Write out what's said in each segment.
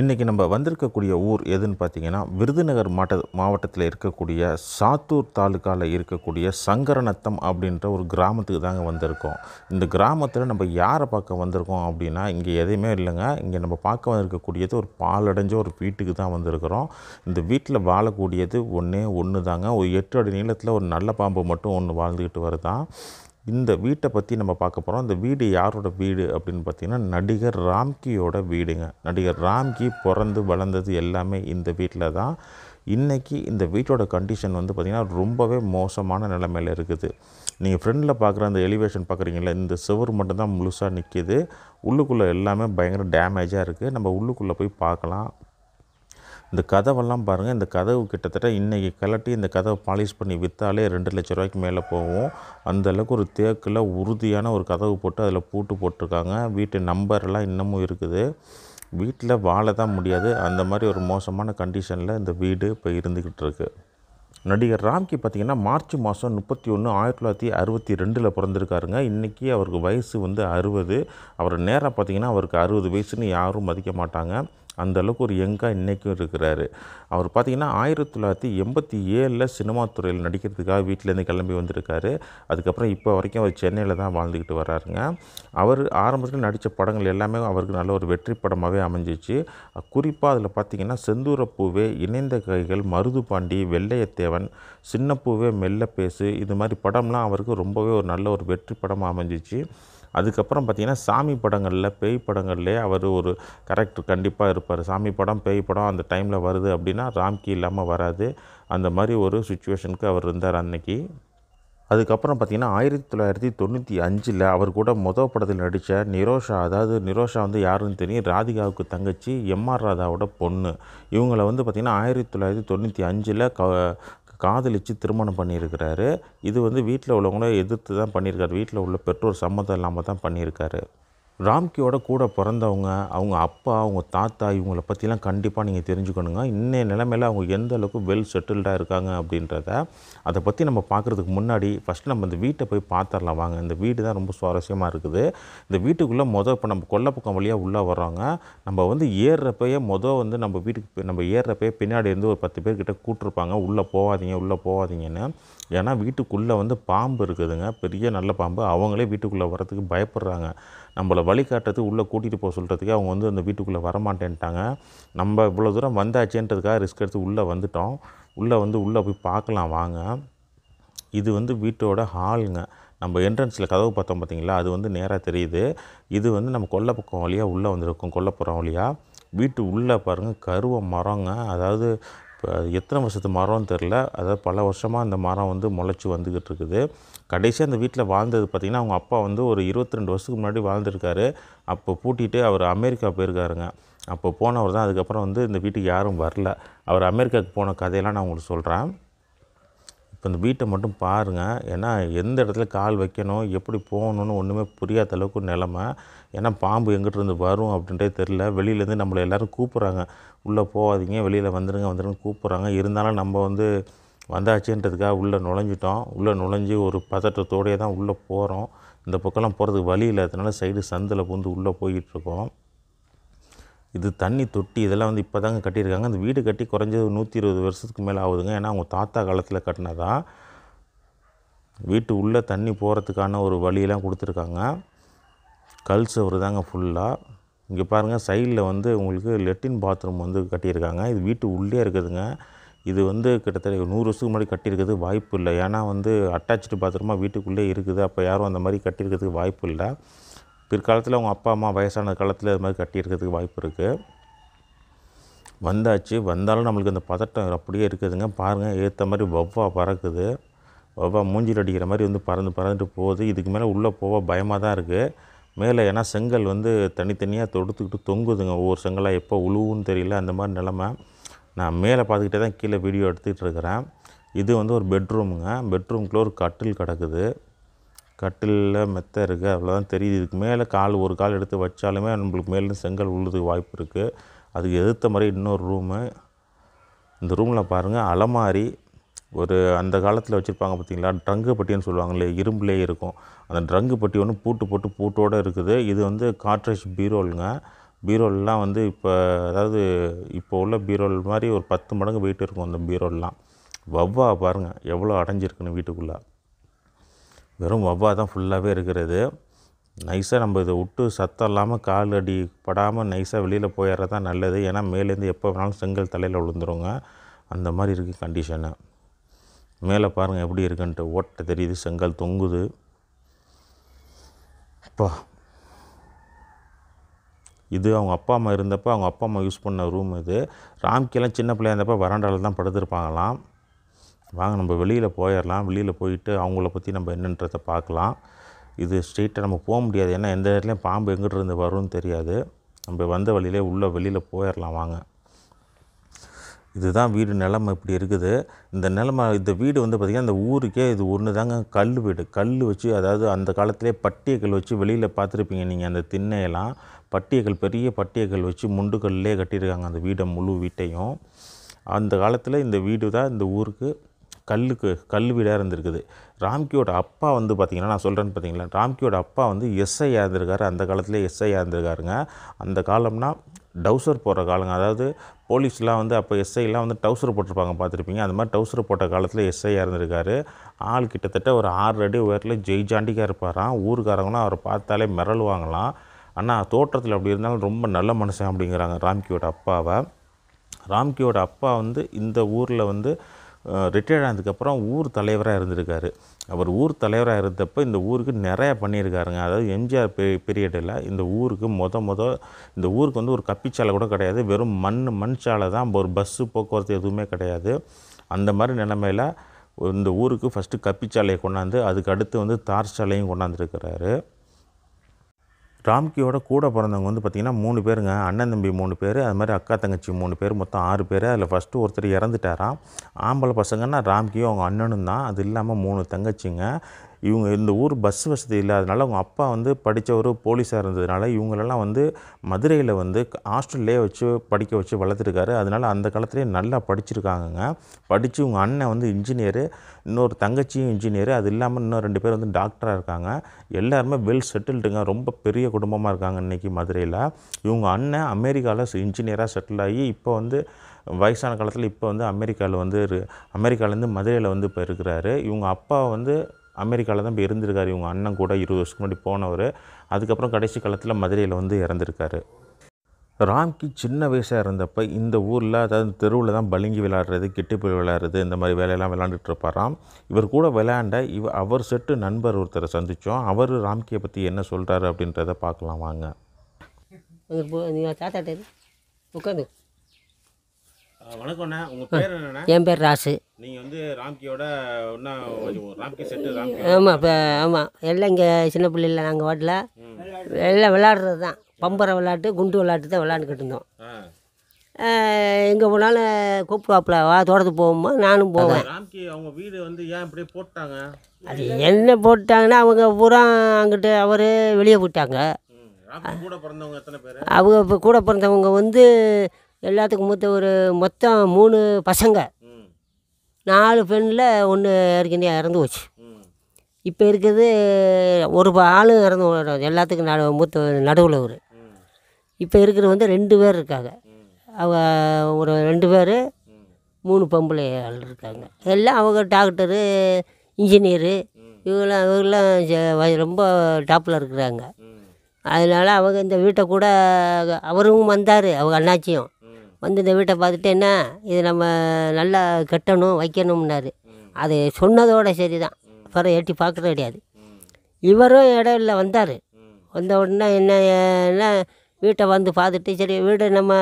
இன்றைக்கி நம்ம வந்திருக்கக்கூடிய ஊர் எதுன்னு பார்த்தீங்கன்னா விருதுநகர் மாவட்ட மாவட்டத்தில் இருக்கக்கூடிய சாத்தூர் தாலுக்காவில் இருக்கக்கூடிய சங்கரநத்தம் அப்படின்ற ஒரு கிராமத்துக்கு தாங்க வந்திருக்கோம் இந்த கிராமத்தில் நம்ம யாரை பார்க்க வந்திருக்கோம் அப்படின்னா இங்கே எதையுமே இல்லைங்க இங்கே நம்ம பார்க்க வந்திருக்கக்கூடியது ஒரு பாலடைஞ்ச ஒரு வீட்டுக்கு தான் வந்திருக்கிறோம் இந்த வீட்டில் வாழக்கூடியது ஒன்றே ஒன்று தாங்க ஒரு எட்டு அடி நீளத்தில் ஒரு நல்ல பாம்பு மட்டும் ஒன்று வாழ்ந்துக்கிட்டு வருதான் இந்த வீட்டை பற்றி நம்ம பார்க்க போகிறோம் இந்த வீடு யாரோட வீடு அப்படின்னு பார்த்திங்கன்னா நடிகர் ராம்கியோட வீடுங்க நடிகர் ராம்கி பிறந்து வளர்ந்தது எல்லாமே இந்த வீட்டில் தான் இன்றைக்கி இந்த வீட்டோட கண்டிஷன் வந்து பார்த்திங்கன்னா ரொம்பவே மோசமான நிலைமையில் இருக்குது நீங்கள் ஃப்ரெண்டில் பார்க்குற அந்த எலிவேஷன் பார்க்குறீங்களா இந்த சுவர் மட்டும்தான் முழுசாக நிற்கிது உள்ளுக்குள்ளே எல்லாமே பயங்கர டேமேஜாக இருக்குது நம்ம உள்ளுக்குள்ளே போய் பார்க்கலாம் இந்த கதவெல்லாம் பாருங்கள் இந்த கதவு கிட்டத்தட்ட இன்றைக்கி கலட்டி இந்த கதவை பாலிஷ் பண்ணி விற்றாலே ரெண்டு லட்ச ரூபாய்க்கு மேலே போகும் அந்தளவுக்கு ஒரு தேக்கில் உறுதியான ஒரு கதவு போட்டு அதில் பூட்டு போட்டிருக்காங்க வீட்டு நம்பர்லாம் இன்னமும் இருக்குது வீட்டில் வாழ தான் முடியாது அந்த மாதிரி ஒரு மோசமான கண்டிஷனில் இந்த வீடு இப்போ இருந்துக்கிட்டு இருக்குது நடிகர் ராம்கி பார்த்திங்கன்னா மார்ச் மாதம் முப்பத்தி ஒன்று ஆயிரத்தி தொள்ளாயிரத்தி அறுபத்தி ரெண்டில் பிறந்திருக்காருங்க இன்றைக்கி அவருக்கு வயசு வந்து அறுபது அவர் நேராக பார்த்திங்கன்னா அவருக்கு அறுபது வயசுன்னு யாரும் மதிக்க மாட்டாங்க அந்தளவுக்கு ஒரு யங்காக இன்றைக்கும் இருக்கிறாரு அவர் பார்த்திங்கன்னா ஆயிரத்தி தொள்ளாயிரத்தி எண்பத்தி ஏழில் சினிமா துறையில் நடிக்கிறதுக்காக வீட்டிலேருந்து கிளம்பி வந்திருக்காரு அதுக்கப்புறம் இப்போ வரைக்கும் அவர் சென்னையில் தான் வாழ்ந்துக்கிட்டு வராருங்க அவர் ஆரம்பத்தில் நடித்த படங்கள் எல்லாமே அவருக்கு நல்ல ஒரு வெற்றி படமாகவே அமைஞ்சிச்சு குறிப்பாக அதில் பார்த்திங்கன்னா செந்தூரப்பூவே இணைந்த கைகள் மருது பாண்டி வெள்ளையத்தேவன் சின்னப்பூவே மெல்ல பேசு இது மாதிரி படம்லாம் அவருக்கு ரொம்பவே ஒரு நல்ல ஒரு வெற்றி படமாக அமைஞ்சிச்சு அதுக்கப்புறம் பார்த்திங்கன்னா சாமி படங்களில் பேய் படங்கள்லேயே அவர் ஒரு கரெக்டர் கண்டிப்பாக இருப்பார் சாமி படம் பேய் படம் அந்த டைமில் வருது அப்படின்னா ராம்கி இல்லாமல் வராது அந்த மாதிரி ஒரு சுச்சுவேஷனுக்கு அவர் இருந்தார் அன்னைக்கு அதுக்கப்புறம் பார்த்திங்கன்னா ஆயிரத்தி தொள்ளாயிரத்தி தொண்ணூற்றி அஞ்சில் அவர் கூட மொதல் படத்தில் நடித்த நிரோஷா அதாவது நிரோஷா வந்து யாருன்னு தெரியும் ராதிகாவுக்கு தங்கச்சி எம்ஆர் ராதாவோட பொண்ணு இவங்களை வந்து பார்த்திங்கன்னா ஆயிரத்தி தொள்ளாயிரத்தி தொண்ணூற்றி அஞ்சில் க காதலித்து திருமணம் பண்ணியிருக்கிறாரு இது வந்து வீட்டில் உள்ளவங்கள எதிர்த்து தான் பண்ணியிருக்காரு வீட்டில் உள்ள பெற்றோர் சம்மதம் இல்லாமல் தான் பண்ணியிருக்காரு ராம்கியோட கூட பிறந்தவங்க அவங்க அப்பா அவங்க தாத்தா இவங்கள பற்றிலாம் கண்டிப்பாக நீங்கள் தெரிஞ்சுக்கணுங்க இன்னைய நிலைமையில் அவங்க எந்த அளவுக்கு வெல் செட்டில்டாக இருக்காங்க அப்படின்றத அதை பற்றி நம்ம பார்க்குறதுக்கு முன்னாடி ஃபஸ்ட்டு நம்ம இந்த வீட்டை போய் பார்த்துடலாம் வாங்க இந்த வீடு தான் ரொம்ப சுவாரஸ்யமாக இருக்குது இந்த வீட்டுக்குள்ளே மொதல் இப்போ நம்ம கொல்லப்பக்கம் வழியாக உள்ளே வர்றாங்க நம்ம வந்து ஏறுறப்பயே மொதல் வந்து நம்ம வீட்டுக்கு நம்ம ஏறுறப்பயே பின்னாடி இருந்து ஒரு பத்து பேர்கிட்ட கூட்டிருப்பாங்க உள்ளே போகாதீங்க உள்ளே போகாதீங்கன்னு ஏன்னா வீட்டுக்குள்ளே வந்து பாம்பு இருக்குதுங்க பெரிய நல்ல பாம்பு அவங்களே வீட்டுக்குள்ளே வரத்துக்கு பயப்படுறாங்க நம்மளை வழிகாட்டுறதுக்கு உள்ளே கூட்டிகிட்டு போக சொல்கிறதுக்கு அவங்க வந்து அந்த வீட்டுக்குள்ளே வரமாட்டேன்ட்டாங்க நம்ம இவ்வளோ தூரம் வந்தாச்சேன்றதுக்காக ரிஸ்க் எடுத்து உள்ளே வந்துட்டோம் உள்ளே வந்து உள்ளே போய் பார்க்கலாம் வாங்க இது வந்து வீட்டோட ஹாலுங்க நம்ம என்ட்ரன்ஸில் கதவு பார்த்தோம் பார்த்திங்களா அது வந்து நேராக தெரியுது இது வந்து நம்ம கொல்லப்பக்கம் வழியாக உள்ளே வந்திருக்கும் கொல்லப்புறம் வழியாக வீட்டு உள்ளே பாருங்கள் கருவ மரங்க அதாவது இப்போ அது எத்தனை வருஷத்து மரம்னு தெரில அதாவது பல வருஷமாக அந்த மரம் வந்து முளைச்சி வந்துக்கிட்டு இருக்குது கடைசியாக அந்த வீட்டில் வாழ்ந்தது பார்த்திங்கன்னா அவங்க அப்பா வந்து ஒரு இருபத்தி ரெண்டு வருஷத்துக்கு முன்னாடி வாழ்ந்துருக்காரு அப்போ பூட்டிகிட்டு அவர் அமெரிக்கா போயிருக்காருங்க அப்போ போனவர் தான் அதுக்கப்புறம் வந்து இந்த வீட்டுக்கு யாரும் வரல அவர் அமெரிக்காவுக்கு போன கதையெல்லாம் நான் உங்களுக்கு சொல்கிறேன் இப்போ இந்த வீட்டை மட்டும் பாருங்கள் ஏன்னா எந்த இடத்துல கால் வைக்கணும் எப்படி போகணும்னு ஒன்றுமே புரியாத அளவுக்கு நிலமை ஏன்னா பாம்பு எங்கிட்டிருந்து வரும் அப்படின்றே தெரில வெளியிலேருந்து நம்மளை எல்லோரும் கூப்பிட்றாங்க உள்ளே போகாதீங்க வெளியில் வந்துடுங்க வந்துடுங்க கூப்பிட்றாங்க இருந்தாலும் நம்ம வந்து வந்தாச்சுன்றதுக்காக உள்ளே நுழைஞ்சிட்டோம் உள்ளே நுழைஞ்சி ஒரு பதட்டத்தோடையே தான் உள்ளே போகிறோம் இந்த பக்கம்லாம் போகிறதுக்கு வழி இல்லாததுனால சைடு சந்தில் பூந்து உள்ளே போய்கிட்டுருக்கோம் இது தண்ணி தொட்டி இதெல்லாம் வந்து இப்போ தாங்க கட்டியிருக்காங்க அந்த வீடு கட்டி குறைஞ்சது நூற்றி இருபது வருஷத்துக்கு மேலே ஆகுதுங்க ஏன்னா அவங்க தாத்தா காலத்தில் கட்டினதான் வீட்டு உள்ளே தண்ணி போகிறதுக்கான ஒரு வழியெல்லாம் கொடுத்துருக்காங்க கல் சவர் தாங்க ஃபுல்லாக இங்கே பாருங்கள் சைடில் வந்து உங்களுக்கு லெட்டின் பாத்ரூம் வந்து கட்டியிருக்காங்க இது வீட்டு உள்ளே இருக்குதுங்க இது வந்து கிட்டத்தட்ட நூறு வருஷத்துக்கு முன்னாடி கட்டியிருக்கிறது வாய்ப்பு இல்லை ஏன்னா வந்து அட்டாச்சு பாத்ரூமாக வீட்டுக்குள்ளே இருக்குது அப்போ யாரும் அந்த மாதிரி கட்டியிருக்கிறதுக்கு வாய்ப்பு இல்லை பிற்காலத்தில் அவங்க அப்பா அம்மா வயசான காலத்தில் இது மாதிரி கட்டியிருக்கிறதுக்கு வாய்ப்பு இருக்குது வந்தாச்சு வந்தாலும் நம்மளுக்கு அந்த பதட்டம் அப்படியே இருக்குதுங்க பாருங்கள் ஏற்ற மாதிரி வவ்வா பறக்குது வவ்வா மூஞ்சில் அடிக்கிற மாதிரி வந்து பறந்து பறந்துட்டு போகுது இதுக்கு மேலே உள்ளே போக பயமாக தான் இருக்குது மேலே ஏன்னா செங்கல் வந்து தனித்தனியாக தொடுத்துக்கிட்டு தொங்குதுங்க ஒவ்வொரு செங்கலாக எப்போ உழுவுன்னு தெரியல அந்த மாதிரி நிலமை நான் மேலே பார்த்துக்கிட்டே தான் கீழே வீடியோ எடுத்துகிட்டு இருக்கிறேன் இது வந்து ஒரு பெட்ரூமுங்க பெட்ரூம்குள்ளே ஒரு கட்டில் கிடக்குது கட்டிலில் மெத்த இருக்குது அவ்வளோதான் தெரியுது இதுக்கு மேலே கால் ஒரு கால் எடுத்து வச்சாலுமே நம்மளுக்கு மேலே செங்கல் உள்ளதுக்கு வாய்ப்பு இருக்குது அதுக்கு எதிர்த்த மாதிரி இன்னொரு ரூமு இந்த ரூமில் பாருங்கள் அலமாரி ஒரு அந்த காலத்தில் வச்சுருப்பாங்க பார்த்தீங்களா ட்ரங்கு பட்டின்னு சொல்லுவாங்களே இரும்புலேயே இருக்கும் அந்த ட்ரங்கு பட்டி ஒன்று பூட்டு போட்டு பூட்டோடு இருக்குது இது வந்து காட்ரேஜ் பீரோலுங்க பீரோல்லாம் வந்து இப்போ அதாவது இப்போ உள்ள பீரோல் மாதிரி ஒரு பத்து மடங்கு வெயிட் இருக்கும் அந்த பீரோல்லாம் வவ்வா பாருங்கள் எவ்வளோ அடைஞ்சிருக்குன்னு வீட்டுக்குள்ளே வெறும் வவ்வா தான் ஃபுல்லாகவே இருக்கிறது நைஸாக நம்ம இதை விட்டு சத்தம் இல்லாமல் கால் அடி படாமல் நைஸாக வெளியில் போயிடுறது தான் நல்லது ஏன்னா மேலேருந்து எப்போ வேணாலும் செங்கல் தலையில் விழுந்துருங்க அந்த மாதிரி இருக்குது கண்டிஷனு மேலே பாருங்கள் எப்படி இருக்குன்ட்டு ஓட்டை தெரியுது செங்கல் தொங்குது அப்பா இது அவங்க அப்பா அம்மா இருந்தப்போ அவங்க அப்பா அம்மா யூஸ் பண்ண ரூம் இது ராம்கிலாம் சின்ன பிள்ளையா இருந்தப்போ வராண்டாவில் தான் படுத்துருப்பாங்களாம் வாங்க நம்ம வெளியில் போயிடலாம் வெளியில் போயிட்டு அவங்கள பற்றி நம்ம என்னன்றதை பார்க்கலாம் இது ஸ்ட்ரெயிட்டாக நம்ம போக முடியாது ஏன்னா எந்த இடத்துலையும் பாம்பு எங்கிட்ட இருந்து வரும்னு தெரியாது நம்ம வந்த வழியிலே உள்ளே வெளியில் போயிடலாம் வாங்க இதுதான் வீடு நிலமை இப்படி இருக்குது இந்த நிலமை இந்த வீடு வந்து பார்த்திங்கன்னா இந்த ஊருக்கே இது ஒன்று தாங்க கல் வீடு கல் வச்சு அதாவது அந்த காலத்திலே பட்டியக்கல் வச்சு வெளியில் பார்த்துருப்பீங்க நீங்கள் அந்த திண்ணையெல்லாம் பட்டியக்கல் பெரிய பட்டியக்கல் வச்சு முண்டுக்கல்லே கட்டியிருக்காங்க அந்த வீடை முழு வீட்டையும் அந்த காலத்தில் இந்த வீடு தான் இந்த ஊருக்கு கல்லுக்கு கல் வீடாக இருந்திருக்குது ராம்கியோட அப்பா வந்து பார்த்திங்கன்னா நான் சொல்கிறேன்னு பார்த்தீங்களா ராம்கியோட அப்பா வந்து எஸ்ஐ இருந்திருக்காரு அந்த காலத்திலே எஸ்ஐ இருந்திருக்காருங்க அந்த காலம்னா டவுசர் போடுற காலங்க அதாவது போலீஸ்லாம் வந்து அப்போ எஸ்ஐலாம் வந்து டவுசர் போட்டிருப்பாங்க பார்த்துருப்பீங்க அந்த மாதிரி டவுசர் போட்ட காலத்தில் எஸ்ஐ இருந்திருக்காரு ஆள் கிட்டத்தட்ட ஒரு ஆறு அடி உயரத்தில் ஜெய்ஜாண்டிக்காக இருப்பாராம் ஊருக்காரங்களும் அவரை பார்த்தாலே மிரளுவாங்களாம் ஆனால் தோற்றத்தில் அப்படி இருந்தாலும் ரொம்ப நல்ல மனுஷன் அப்படிங்கிறாங்க ராம்கியோட அப்பாவை ராம்கியோட அப்பா வந்து இந்த ஊரில் வந்து ரிட்டையர்ட் ஆனதுக்கப்புறம் ஊர் தலைவராக இருந்திருக்காரு அவர் ஊர் தலைவராக இருந்தப்போ இந்த ஊருக்கு நிறையா பண்ணியிருக்காருங்க அதாவது எம்ஜிஆர் பீ பீரியடில் இந்த ஊருக்கு மொத மொத இந்த ஊருக்கு வந்து ஒரு கப்பிச்சாலை கூட கிடையாது வெறும் மண் மண் சாலை தான் ஒரு பஸ்ஸு போக்குவரத்து எதுவுமே கிடையாது அந்த மாதிரி நிலைமையில் இந்த ஊருக்கு ஃபஸ்ட்டு கப்பிச்சாலையை கொண்டாந்து அதுக்கு அடுத்து வந்து தார் சாலையும் கொண்டாந்துருக்கிறாரு ராம்கியோட கூட பிறந்தவங்க வந்து பார்த்திங்கன்னா மூணு பேருங்க அண்ணன் தம்பி மூணு பேர் அது மாதிரி அக்கா தங்கச்சி மூணு பேர் மொத்தம் ஆறு பேர் அதில் ஃபஸ்ட்டு ஒருத்தர் இறந்துட்டாராம் ஆம்பளை பசங்கன்னா ராம்கியும் அவங்க அண்ணனும் தான் அது இல்லாமல் மூணு தங்கச்சிங்க இவங்க இந்த ஊர் பஸ் வசதி இல்லாதனால அவங்க அப்பா வந்து ஒரு போலீஸாக இருந்ததுனால இவங்களெல்லாம் வந்து மதுரையில் வந்து ஹாஸ்டல்லே வச்சு படிக்க வச்சு வளர்த்துருக்காரு அதனால் அந்த காலத்துலேயே நல்லா படிச்சிருக்காங்கங்க படித்து இவங்க அண்ணன் வந்து இன்ஜினியரு இன்னொரு தங்கச்சியும் இன்ஜினியரு அது இல்லாமல் இன்னும் ரெண்டு பேர் வந்து டாக்டராக இருக்காங்க எல்லாருமே வெல் செட்டில்டுங்க ரொம்ப பெரிய குடும்பமாக இருக்காங்க இன்றைக்கி மதுரையில் இவங்க அண்ணன் அமெரிக்காவில் இன்ஜினியராக செட்டில் ஆகி இப்போ வந்து வயசான காலத்தில் இப்போ வந்து அமெரிக்காவில் வந்து அமெரிக்காவிலேருந்து மதுரையில் வந்து இப்போ இருக்கிறாரு இவங்க அப்பா வந்து அமெரிக்காவில் தான் இப்போ இருந்திருக்கார் இவங்க அண்ணன் கூட இருபது வருஷத்துக்கு முன்னாடி போனவர் அதுக்கப்புறம் கடைசி காலத்தில் மதுரையில் வந்து இறந்துருக்காரு ராம்கி சின்ன வயசாக இருந்தப்போ இந்த ஊரில் அதாவது தெருவில் தான் பளிங்கி விளையாடுறது கிட்டிப்பில் விளையாடுறது இந்த மாதிரி வேலையெல்லாம் விளையாண்டுட்டு இருப்பாராம் இவர் கூட விளையாண்ட இவ அவர் செட்டு நண்பர் ஒருத்தரை சந்தித்தோம் அவர் ராம்கியை பற்றி என்ன சொல்கிறாரு அப்படின்றத பார்க்கலாம் வாங்க உட்காந்து என் பேர் ராசு நீங்கள் வந்து ராம்கியோட ஆமாம் இப்போ ஆமாம் எல்லாம் இங்கே சின்ன பிள்ளைல நாங்கள் வாட்டில் எல்லாம் விளாட்றது தான் பம்பரை விளாட்டு குண்டு விளாட்டு தான் விளாண்டுக்கிட்டு இருந்தோம் எங்கே போனாலும் கூப்பிடுவாப்பில் வா தோட்டத்துக்கு போவோமா நானும் போவேன் ராம்கி அவங்க வீடு வந்து ஏன் இப்படியே போட்டாங்க அது என்ன போட்டாங்கன்னா அவங்க பூரா அங்கிட்டு அவர் வெளியே போயிட்டாங்க அவங்க இப்போ கூட பிறந்தவங்க வந்து எல்லாத்துக்கும் மூத்த ஒரு மொத்தம் மூணு பசங்க நாலு பெண்ணில் ஒன்று ஏற்கனவே இறந்து போச்சு இப்போ இருக்குது ஒரு ஆளும் இறந்து எல்லாத்துக்கும் நடு மூத்த நடுவில் ஒரு இப்போ இருக்கிற வந்து ரெண்டு பேர் இருக்காங்க அவங்க ஒரு ரெண்டு பேர் மூணு பொம்பளை ஆள் இருக்காங்க எல்லாம் அவங்க டாக்டரு இன்ஜினியரு இவங்களாம் இவங்களாம் ரொம்ப டாப்பில் இருக்கிறாங்க அதனால் அவங்க இந்த வீட்டை கூட அவரும் வந்தார் அவங்க அண்ணாச்சியும் வந்து இந்த வீட்டை பார்த்துட்டு என்ன இது நம்ம நல்லா கட்டணும் வைக்கணும்னாரு அது சொன்னதோட சரி தான் அப்புறம் எட்டி பார்க்குறது கிடையாது இவரும் இடம் இல்லை வந்தார் வந்த உடனே என்ன என்ன வீட்டை வந்து பார்த்துட்டு சரி வீடு நம்ம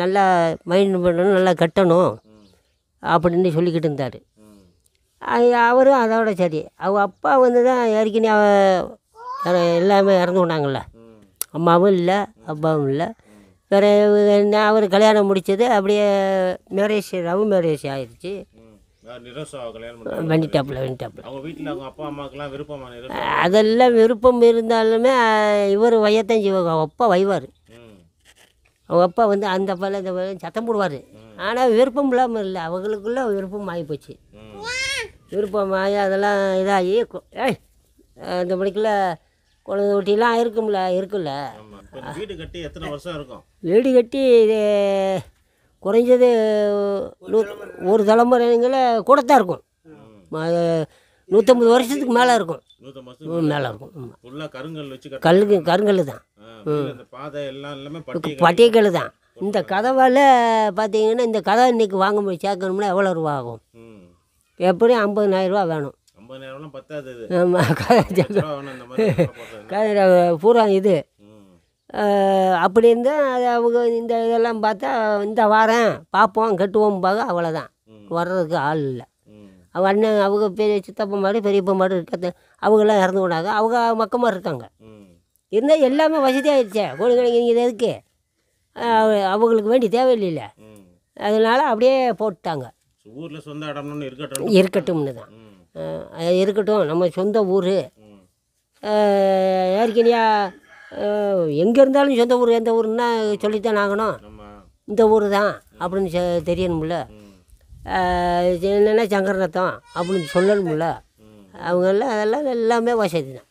நல்லா மைண்ட் பண்ணணும் நல்லா கட்டணும் அப்படின்னு சொல்லிக்கிட்டு இருந்தார் அவரும் அதோட சரி அவ அப்பா வந்து தான் ஏற்கனவே எல்லாமே இறந்து விட்டாங்கள்ல அம்மாவும் இல்லை அப்பாவும் இல்லை வேறு என்ன அவர் கல்யாணம் முடித்தது அப்படியே மேரேஜ் லவ் மேரேஜ் ஆயிடுச்சு பண்ணிட்டாப்புல பண்ணிட்டாப்புல அதெல்லாம் விருப்பம் இருந்தாலுமே இவர் வயத்தான் செய்வாங்க அப்பா வைவார் அவங்க அப்பா வந்து அந்த பல இந்த பல சத்தம் போடுவார் ஆனால் விருப்பம் இல்லாமல் இல்லை அவங்களுக்குள்ள விருப்பம் ஆகி போச்சு விருப்பம் ஆகி அதெல்லாம் இதாகி ஏய் அந்த மணிக்குள்ளே பொழுது ஊட்டிலாம் இருக்கும்ல இருக்குல்ல வீடு கட்டி எத்தனை வருஷம் இருக்கும் வீடு கட்டி இது குறைஞ்சது ஒரு தலைமுறைங்கள கூட தான் இருக்கும் நூற்றம்பது வருஷத்துக்கு மேலே இருக்கும் மேலே இருக்கும் கல்லுக்கு கருங்கல் தான் பட்டியக்கல் தான் இந்த கதவால் பார்த்தீங்கன்னா இந்த கதை இன்றைக்கி வாங்க சேர்க்கணும்னா எவ்வளோ ரூபா ஆகும் எப்படியும் ரூபா வேணும் கதிரவ பூரா இது அப்படி இருந்தால் அவங்க இந்த இதெல்லாம் பார்த்தா இந்த வாரம் பார்ப்போம் கட்டுவோம் பார்க்க அவ்வளோதான் வர்றதுக்கு ஆள் இல்லை அவங்க அண்ணன் அவங்க பெரிய சித்தப்பா மாடு பெரியப்பா மாடு இருக்கிறது அவங்களாம் இறந்து விடாங்க அவங்க மக்கமாக இருக்காங்க இருந்தால் எல்லாமே வசதியாகிடுச்சே கோழிகளுக்கு நீங்கள் எதுக்கு அவங்களுக்கு வேண்டி தேவையில்லை அதனால் அப்படியே போட்டாங்க ஊரில் சொந்த இடம்னு இருக்கட்டும் இருக்கட்டும்னு தான் இருக்கட்டும் நம்ம சொந்த ஊர் ஏற்கனவே எங்கே இருந்தாலும் சொந்த ஊர் எந்த ஊருன்னா சொல்லித்தான் ஆகணும் இந்த ஊர் தான் அப்படின்னு தெரியணும்ல என்னென்னா சங்கரநத்தம் அப்படின்னு சொல்லணும்ல அவங்கெல்லாம் அதெல்லாம் எல்லாமே வசதி தான்